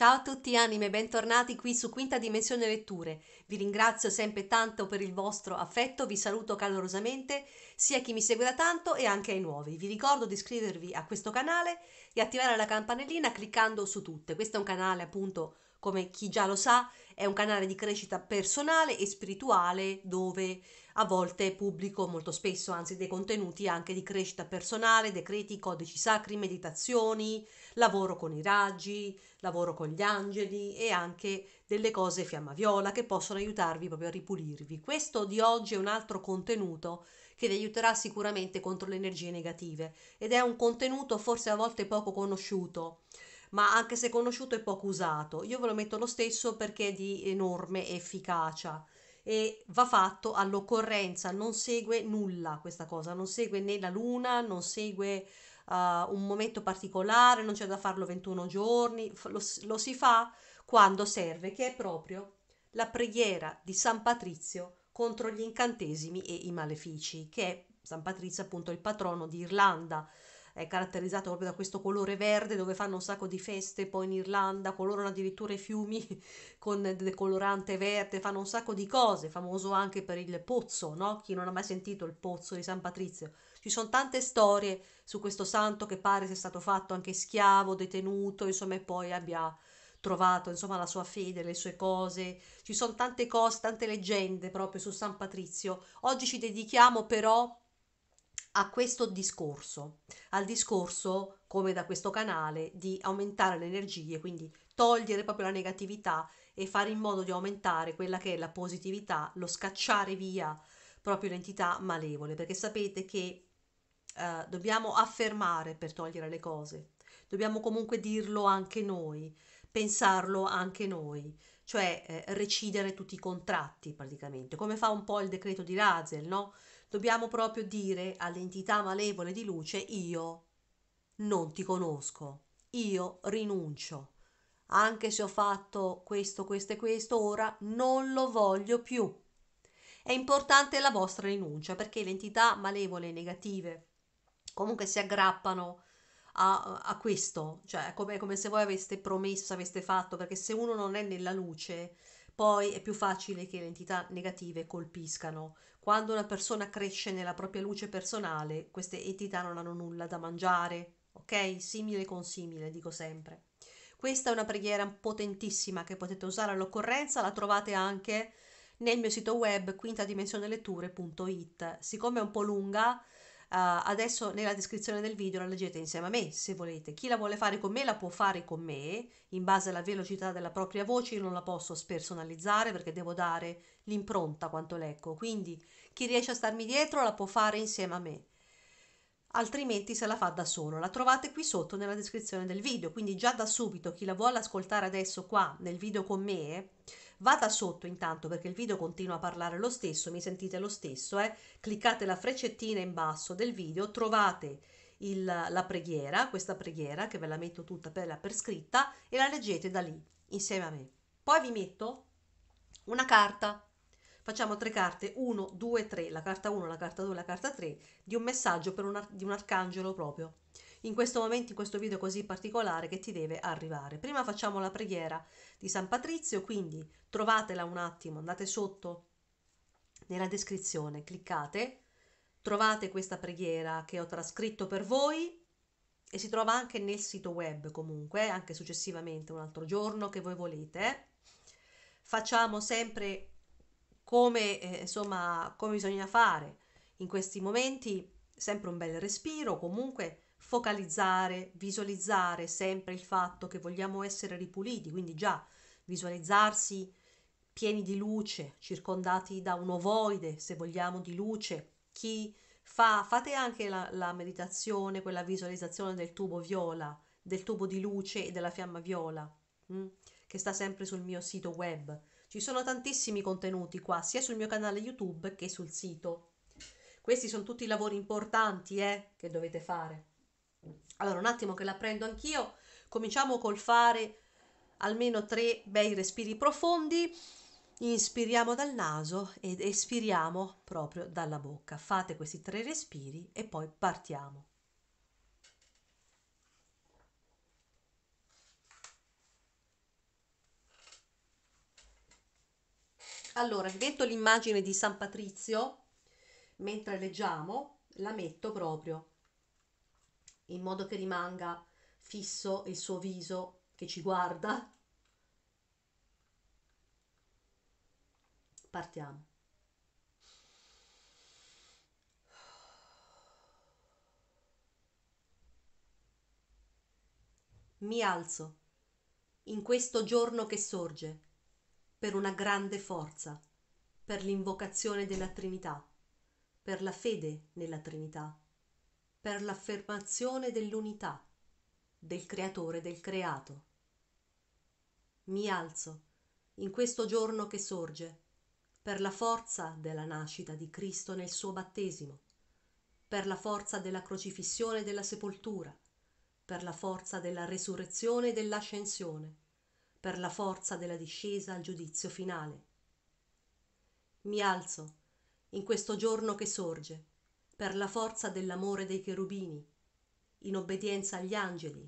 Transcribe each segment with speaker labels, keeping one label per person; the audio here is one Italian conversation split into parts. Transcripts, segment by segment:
Speaker 1: Ciao a tutti anime, bentornati qui su Quinta Dimensione Letture. Vi ringrazio sempre tanto per il vostro affetto, vi saluto calorosamente sia chi mi segue da tanto e anche ai nuovi. Vi ricordo di iscrivervi a questo canale e attivare la campanellina cliccando su tutte. Questo è un canale appunto come chi già lo sa, è un canale di crescita personale e spirituale dove a volte pubblico molto spesso, anzi dei contenuti anche di crescita personale, decreti, codici sacri, meditazioni, lavoro con i raggi, lavoro con gli angeli e anche delle cose fiamma viola che possono aiutarvi proprio a ripulirvi. Questo di oggi è un altro contenuto che vi aiuterà sicuramente contro le energie negative ed è un contenuto forse a volte poco conosciuto ma anche se conosciuto è poco usato. Io ve lo metto lo stesso perché è di enorme efficacia e va fatto all'occorrenza, non segue nulla questa cosa, non segue né la luna, non segue uh, un momento particolare, non c'è da farlo 21 giorni, lo, lo si fa quando serve, che è proprio la preghiera di San Patrizio contro gli incantesimi e i malefici, che è San Patrizio appunto il patrono di Irlanda, è caratterizzato proprio da questo colore verde dove fanno un sacco di feste, poi in Irlanda colorano addirittura i fiumi con del colorante verde, fanno un sacco di cose, famoso anche per il pozzo, no? Chi non ha mai sentito il pozzo di San Patrizio. Ci sono tante storie su questo santo che pare sia stato fatto anche schiavo, detenuto, insomma, e poi abbia trovato insomma la sua fede, le sue cose. Ci sono tante cose, tante leggende proprio su San Patrizio. Oggi ci dedichiamo però a questo discorso, al discorso, come da questo canale, di aumentare le energie, quindi togliere proprio la negatività e fare in modo di aumentare quella che è la positività, lo scacciare via proprio l'entità malevole, perché sapete che eh, dobbiamo affermare per togliere le cose, dobbiamo comunque dirlo anche noi, pensarlo anche noi, cioè eh, recidere tutti i contratti praticamente, come fa un po' il decreto di Razel, no? dobbiamo proprio dire all'entità malevole di luce io non ti conosco, io rinuncio, anche se ho fatto questo, questo e questo, ora non lo voglio più. È importante la vostra rinuncia perché le entità malevole e negative comunque si aggrappano a, a questo, cioè come, come se voi aveste promesso, aveste fatto, perché se uno non è nella luce, poi è più facile che le entità negative colpiscano. Quando una persona cresce nella propria luce personale, queste entità non hanno nulla da mangiare, ok? Simile con simile, dico sempre. Questa è una preghiera potentissima che potete usare all'occorrenza, la trovate anche nel mio sito web quintadimensioneletture.it. Siccome è un po' lunga, Ah, adesso nella descrizione del video la leggete insieme a me se volete. Chi la vuole fare con me la può fare con me in base alla velocità della propria voce, io non la posso spersonalizzare perché devo dare l'impronta quanto leggo, quindi chi riesce a starmi dietro la può fare insieme a me altrimenti se la fa da solo. La trovate qui sotto nella descrizione del video, quindi già da subito chi la vuole ascoltare adesso qua nel video con me, vada sotto intanto perché il video continua a parlare lo stesso, mi sentite lo stesso, eh? cliccate la freccettina in basso del video, trovate il, la preghiera, questa preghiera che ve la metto tutta bella per scritta e la leggete da lì insieme a me. Poi vi metto una carta Facciamo tre carte, 1, 2, 3, la carta 1, la carta 2, la carta 3, di un messaggio un ar- di un arcangelo proprio. In questo momento, in questo video così particolare che ti deve arrivare. Prima facciamo la preghiera di San Patrizio, quindi trovatela un attimo, andate sotto nella descrizione, cliccate, trovate questa preghiera che ho trascritto per voi e si trova anche nel sito web comunque, eh, anche successivamente un altro giorno che voi volete. Facciamo sempre come, eh, insomma, come bisogna fare in questi momenti, sempre un bel respiro, comunque focalizzare, visualizzare sempre il fatto che vogliamo essere ripuliti, quindi già visualizzarsi pieni di luce, circondati da un ovoide, se vogliamo, di luce. Chi fa, fate anche la, la meditazione, quella visualizzazione del tubo viola, del tubo di luce e della fiamma viola, mh, mm, che sta sempre sul mio sito web ci sono tantissimi contenuti qua, sia sul mio canale YouTube che sul sito. Questi sono tutti i lavori importanti eh, che dovete fare. Allora, un attimo che la prendo anch'io. Cominciamo col fare almeno tre bei respiri profondi. Inspiriamo dal naso ed espiriamo proprio dalla bocca. Fate questi tre respiri e poi partiamo. Allora, metto l'immagine di San Patrizio mentre leggiamo, la metto proprio in modo che rimanga fisso il suo viso che ci guarda. Partiamo. Mi alzo in questo giorno che sorge per una grande forza, per l'invocazione della Trinità, per la fede nella Trinità, per l'affermazione dell'unità del Creatore del Creato. Mi alzo in questo giorno che sorge, per la forza della nascita di Cristo nel suo battesimo, per la forza della crocifissione e della sepoltura, per la forza della resurrezione e dell'ascensione per la forza della discesa al giudizio finale. Mi alzo in questo giorno che sorge, per la forza dell'amore dei cherubini, in obbedienza agli angeli,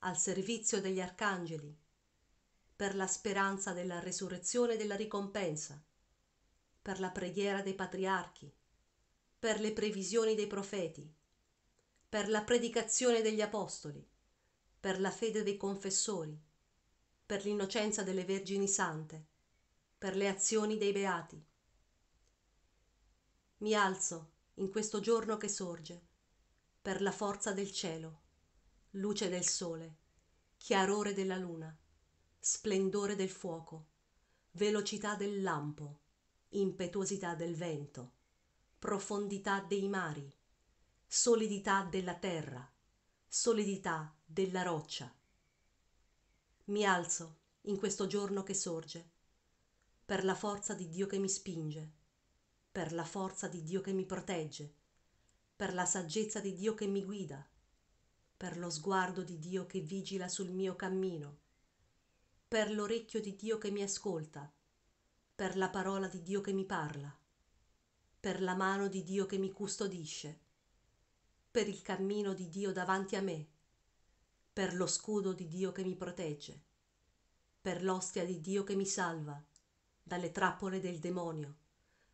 Speaker 1: al servizio degli arcangeli, per la speranza della resurrezione e della ricompensa, per la preghiera dei patriarchi, per le previsioni dei profeti, per la predicazione degli apostoli, per la fede dei confessori, per l'innocenza delle Vergini Sante, per le azioni dei Beati. Mi alzo in questo giorno che sorge, per la forza del cielo, luce del sole, chiarore della luna, splendore del fuoco, velocità del lampo, impetuosità del vento, profondità dei mari, solidità della terra, solidità della roccia, mi alzo in questo giorno che sorge per la forza di dio che mi spinge per la forza di dio che mi protegge per la saggezza di dio che mi guida per lo sguardo di dio che vigila sul mio cammino per l'orecchio di dio che mi ascolta per la parola di dio che mi parla per la mano di dio che mi custodisce per il cammino di dio davanti a me per lo scudo di Dio che mi protegge, per l'ostia di Dio che mi salva dalle trappole del demonio,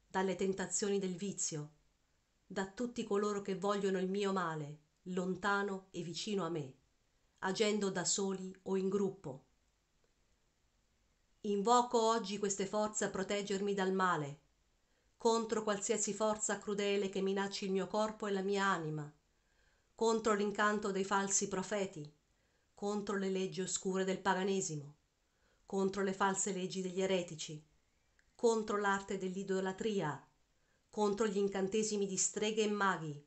Speaker 1: dalle tentazioni del vizio, da tutti coloro che vogliono il mio male, lontano e vicino a me, agendo da soli o in gruppo. Invoco oggi queste forze a proteggermi dal male, contro qualsiasi forza crudele che minacci il mio corpo e la mia anima, contro l'incanto dei falsi profeti, contro le leggi oscure del paganesimo, contro le false leggi degli eretici, contro l'arte dell'idolatria, contro gli incantesimi di streghe e maghi,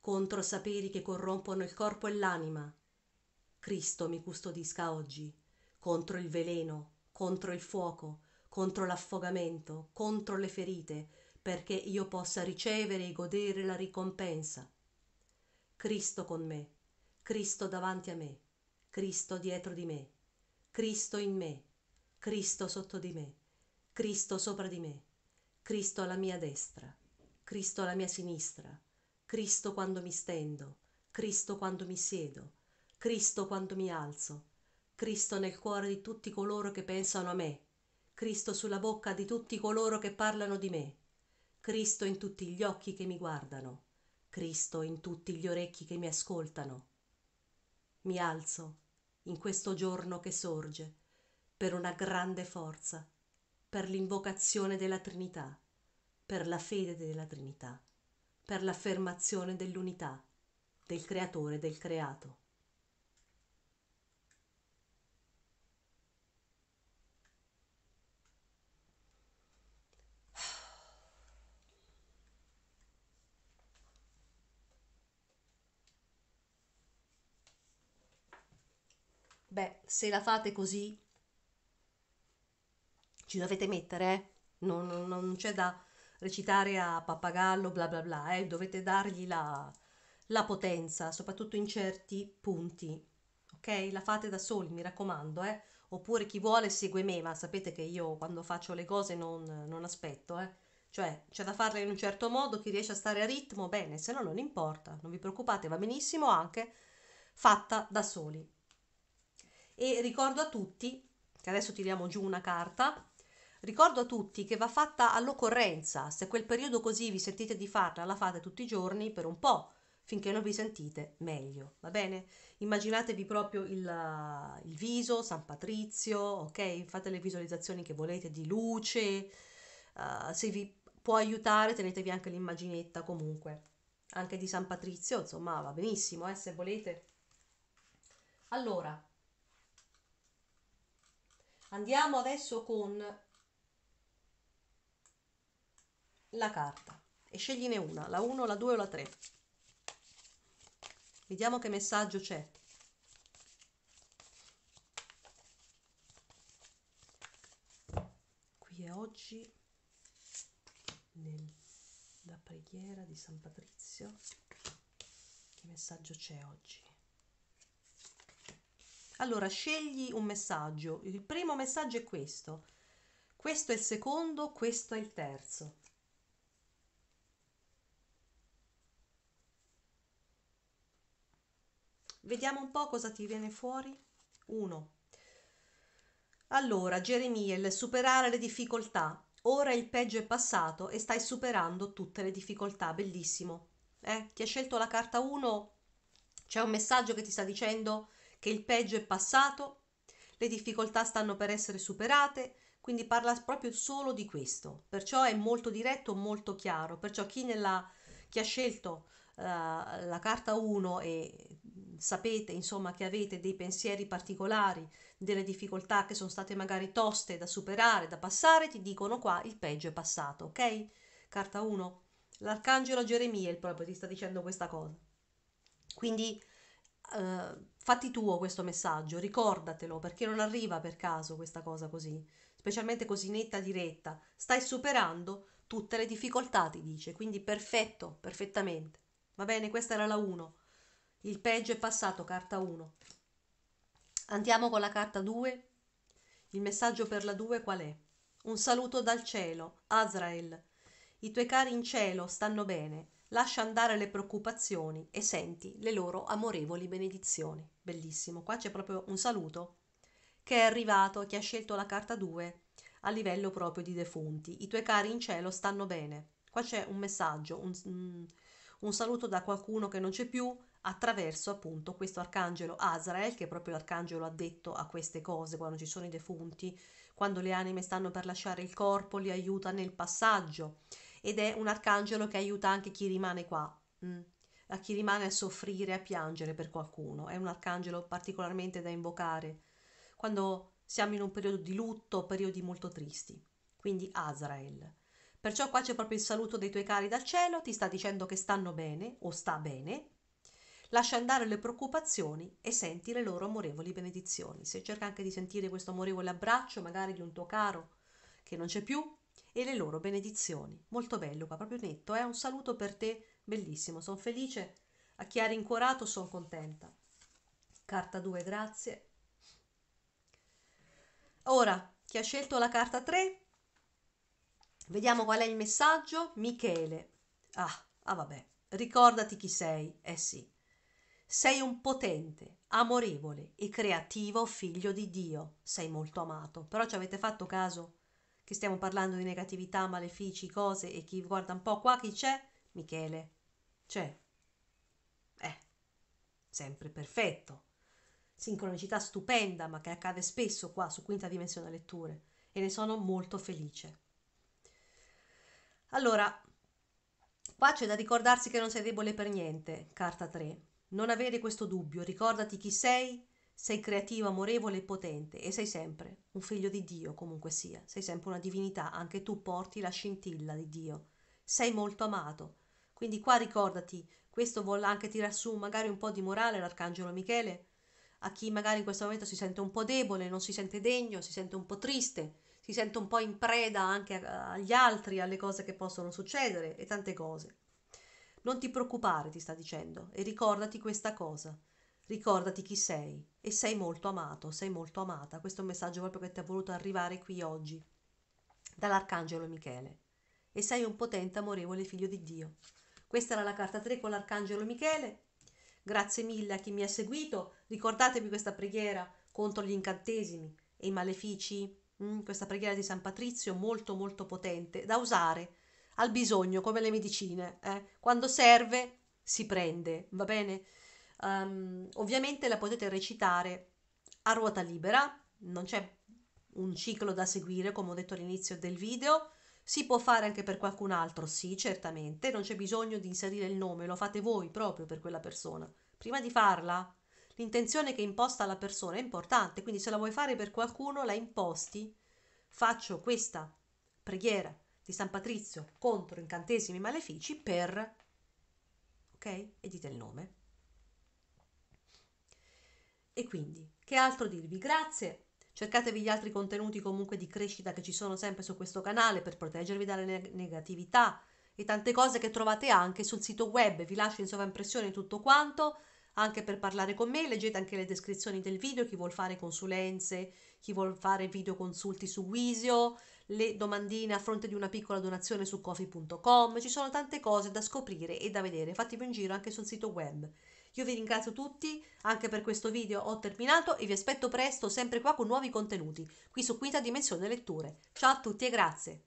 Speaker 1: contro saperi che corrompono il corpo e l'anima. Cristo mi custodisca oggi contro il veleno, contro il fuoco, contro l'affogamento, contro le ferite, perché io possa ricevere e godere la ricompensa. Cristo con me, Cristo davanti a me, Cristo dietro di me, Cristo in me, Cristo sotto di me, Cristo sopra di me, Cristo alla mia destra, Cristo alla mia sinistra, Cristo quando mi stendo, Cristo quando mi siedo, Cristo quando mi alzo, Cristo nel cuore di tutti coloro che pensano a me, Cristo sulla bocca di tutti coloro che parlano di me, Cristo in tutti gli occhi che mi guardano, Cristo in tutti gli orecchi che mi ascoltano. Mi alzo in questo giorno che sorge, per una grande forza, per l'invocazione della Trinità, per la fede della Trinità, per l'affermazione dell'unità, del Creatore e del Creato. Beh, se la fate così, ci dovete mettere, eh? non, non, non c'è da recitare a pappagallo, bla bla bla, eh? dovete dargli la, la potenza, soprattutto in certi punti. Ok? La fate da soli, mi raccomando, eh? Oppure chi vuole segue me, ma sapete che io quando faccio le cose non, non aspetto, eh? Cioè, c'è da farle in un certo modo, chi riesce a stare a ritmo, bene, se no non importa, non vi preoccupate, va benissimo anche fatta da soli e ricordo a tutti, che adesso tiriamo giù una carta, ricordo a tutti che va fatta all'occorrenza, se quel periodo così vi sentite di farla, la fate tutti i giorni per un po', finché non vi sentite meglio, va bene? Immaginatevi proprio il, il viso, San Patrizio, ok? Fate le visualizzazioni che volete di luce, uh, se vi può aiutare tenetevi anche l'immaginetta comunque, anche di San Patrizio, insomma va benissimo, eh, se volete. Allora, Andiamo adesso con la carta e scegliene una, la 1, la 2 o la 3. Vediamo che messaggio c'è. Qui è oggi nella preghiera di San Patrizio. Che messaggio c'è oggi? Allora, scegli un messaggio. Il primo messaggio è questo. Questo è il secondo, questo è il terzo. Vediamo un po' cosa ti viene fuori. 1. Allora, Jeremiel, superare le difficoltà. Ora il peggio è passato e stai superando tutte le difficoltà. Bellissimo. Eh? Ti ha scelto la carta 1. C'è un messaggio che ti sta dicendo che il peggio è passato, le difficoltà stanno per essere superate, quindi parla proprio solo di questo, perciò è molto diretto, molto chiaro, perciò chi, nella, chi ha scelto uh, la carta 1 e sapete insomma che avete dei pensieri particolari, delle difficoltà che sono state magari toste da superare, da passare, ti dicono qua il peggio è passato, ok? Carta 1. L'arcangelo Geremia il proprio ti sta dicendo questa cosa. Quindi uh, fatti tuo questo messaggio, ricordatelo perché non arriva per caso questa cosa così, specialmente così netta, diretta. Stai superando tutte le difficoltà, ti dice, quindi perfetto, perfettamente. Va bene, questa era la 1. Il peggio è passato, carta 1. Andiamo con la carta 2. Il messaggio per la 2 qual è? Un saluto dal cielo, Azrael. I tuoi cari in cielo stanno bene lascia andare le preoccupazioni e senti le loro amorevoli benedizioni. Bellissimo, qua c'è proprio un saluto che è arrivato a ha scelto la carta 2 a livello proprio di defunti. I tuoi cari in cielo stanno bene. Qua c'è un messaggio, un, mm, un saluto da qualcuno che non c'è più attraverso appunto questo arcangelo Azrael, che è proprio l'arcangelo addetto a queste cose quando ci sono i defunti, quando le anime stanno per lasciare il corpo, li aiuta nel passaggio ed è un arcangelo che aiuta anche chi rimane qua, mh? Mm, a chi rimane a soffrire, a piangere per qualcuno. È un arcangelo particolarmente da invocare quando siamo in un periodo di lutto, periodi molto tristi. Quindi Azrael. Perciò qua c'è proprio il saluto dei tuoi cari dal cielo, ti sta dicendo che stanno bene o sta bene. Lascia andare le preoccupazioni e senti le loro amorevoli benedizioni. Se cerca anche di sentire questo amorevole abbraccio, magari di un tuo caro che non c'è più, e le loro benedizioni. Molto bello qua, proprio netto. È eh? un saluto per te, bellissimo. Sono felice. A chi ha rincuorato sono contenta. Carta 2, grazie. Ora, chi ha scelto la carta 3? Vediamo qual è il messaggio. Michele. Ah, ah vabbè. Ricordati chi sei. Eh sì. Sei un potente, amorevole e creativo figlio di Dio. Sei molto amato. Però ci avete fatto caso? che stiamo parlando di negatività, malefici, cose e chi guarda un po' qua chi c'è? Michele. C'è. Eh, sempre perfetto. Sincronicità stupenda, ma che accade spesso qua su Quinta Dimensione Letture e ne sono molto felice. Allora, qua c'è da ricordarsi che non sei debole per niente, carta 3. Non avere questo dubbio, ricordati chi sei, sei creativo, amorevole e potente e sei sempre un figlio di Dio comunque sia, sei sempre una divinità, anche tu porti la scintilla di Dio, sei molto amato. Quindi qua ricordati, questo vuole anche tirar su magari un po' di morale l'Arcangelo Michele, a chi magari in questo momento si sente un po' debole, non si sente degno, si sente un po' triste, si sente un po' in preda anche agli altri, alle cose che possono succedere e tante cose. Non ti preoccupare, ti sta dicendo, e ricordati questa cosa Ricordati chi sei e sei molto amato, sei molto amata. Questo è un messaggio proprio che ti è voluto arrivare qui oggi dall'Arcangelo Michele. E sei un potente, amorevole figlio di Dio. Questa era la carta 3 con l'Arcangelo Michele. Grazie mille a chi mi ha seguito. Ricordatevi questa preghiera contro gli incantesimi e i malefici. Mm, questa preghiera di San Patrizio molto molto potente da usare al bisogno come le medicine. Eh? Quando serve si prende, va bene? Um, ovviamente la potete recitare a ruota libera, non c'è un ciclo da seguire come ho detto all'inizio del video. Si può fare anche per qualcun altro, sì, certamente, non c'è bisogno di inserire il nome, lo fate voi proprio per quella persona. Prima di farla, l'intenzione che imposta la persona è importante, quindi se la vuoi fare per qualcuno, la imposti. Faccio questa preghiera di San Patrizio contro incantesimi e malefici per... ok? E dite il nome. E quindi, che altro dirvi? Grazie. Cercatevi gli altri contenuti comunque di crescita che ci sono sempre su questo canale per proteggervi dalle neg- negatività e tante cose che trovate anche sul sito web. Vi lascio in sovraimpressione tutto quanto anche per parlare con me. Leggete anche le descrizioni del video, chi vuol fare consulenze, chi vuol fare video consulti su Wisio, le domandine a fronte di una piccola donazione su coffee.com. Ci sono tante cose da scoprire e da vedere. Fatevi un giro anche sul sito web. Io vi ringrazio tutti anche per questo video, ho terminato e vi aspetto presto sempre qua con nuovi contenuti, qui su Quinta Dimensione Letture. Ciao a tutti e grazie!